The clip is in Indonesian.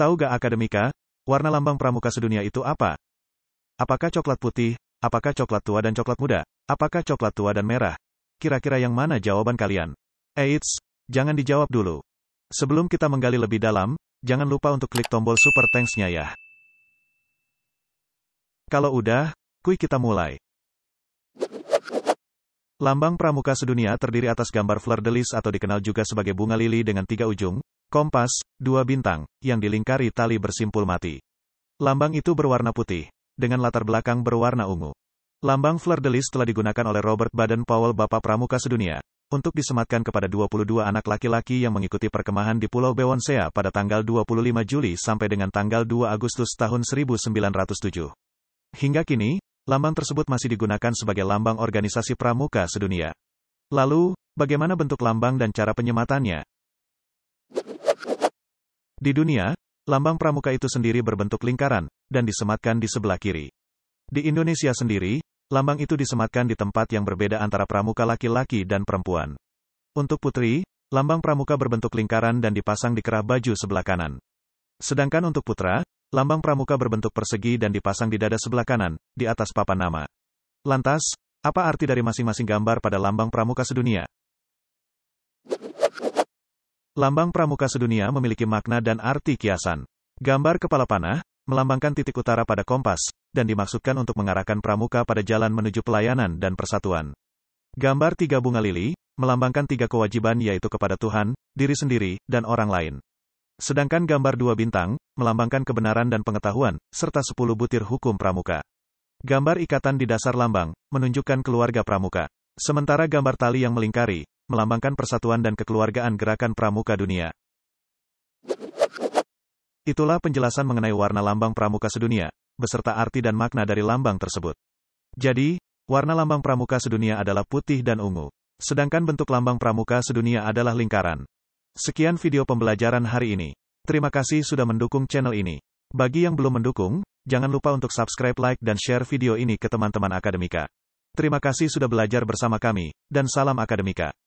Tahu gak akademika, warna lambang pramuka sedunia itu apa? Apakah coklat putih, apakah coklat tua dan coklat muda, apakah coklat tua dan merah? Kira-kira yang mana jawaban kalian? Eits, jangan dijawab dulu. Sebelum kita menggali lebih dalam, jangan lupa untuk klik tombol super thanks-nya ya. Kalau udah, kui kita mulai. Lambang pramuka sedunia terdiri atas gambar fleur de lis atau dikenal juga sebagai bunga lili dengan tiga ujung, Kompas, dua bintang, yang dilingkari tali bersimpul mati. Lambang itu berwarna putih, dengan latar belakang berwarna ungu. Lambang Fleur de Lis telah digunakan oleh Robert Baden Powell Bapak Pramuka Sedunia, untuk disematkan kepada 22 anak laki-laki yang mengikuti perkemahan di Pulau Bewonsea pada tanggal 25 Juli sampai dengan tanggal 2 Agustus tahun 1907. Hingga kini, lambang tersebut masih digunakan sebagai lambang organisasi pramuka sedunia. Lalu, bagaimana bentuk lambang dan cara penyematannya? Di dunia, lambang pramuka itu sendiri berbentuk lingkaran, dan disematkan di sebelah kiri. Di Indonesia sendiri, lambang itu disematkan di tempat yang berbeda antara pramuka laki-laki dan perempuan. Untuk putri, lambang pramuka berbentuk lingkaran dan dipasang di kerah baju sebelah kanan. Sedangkan untuk putra, lambang pramuka berbentuk persegi dan dipasang di dada sebelah kanan, di atas papan nama. Lantas, apa arti dari masing-masing gambar pada lambang pramuka sedunia? Lambang pramuka sedunia memiliki makna dan arti kiasan. Gambar kepala panah, melambangkan titik utara pada kompas, dan dimaksudkan untuk mengarahkan pramuka pada jalan menuju pelayanan dan persatuan. Gambar tiga bunga lili, melambangkan tiga kewajiban yaitu kepada Tuhan, diri sendiri, dan orang lain. Sedangkan gambar dua bintang, melambangkan kebenaran dan pengetahuan, serta sepuluh butir hukum pramuka. Gambar ikatan di dasar lambang, menunjukkan keluarga pramuka. Sementara gambar tali yang melingkari, melambangkan persatuan dan kekeluargaan gerakan pramuka dunia. Itulah penjelasan mengenai warna lambang pramuka sedunia, beserta arti dan makna dari lambang tersebut. Jadi, warna lambang pramuka sedunia adalah putih dan ungu. Sedangkan bentuk lambang pramuka sedunia adalah lingkaran. Sekian video pembelajaran hari ini. Terima kasih sudah mendukung channel ini. Bagi yang belum mendukung, jangan lupa untuk subscribe, like, dan share video ini ke teman-teman akademika. Terima kasih sudah belajar bersama kami, dan salam akademika.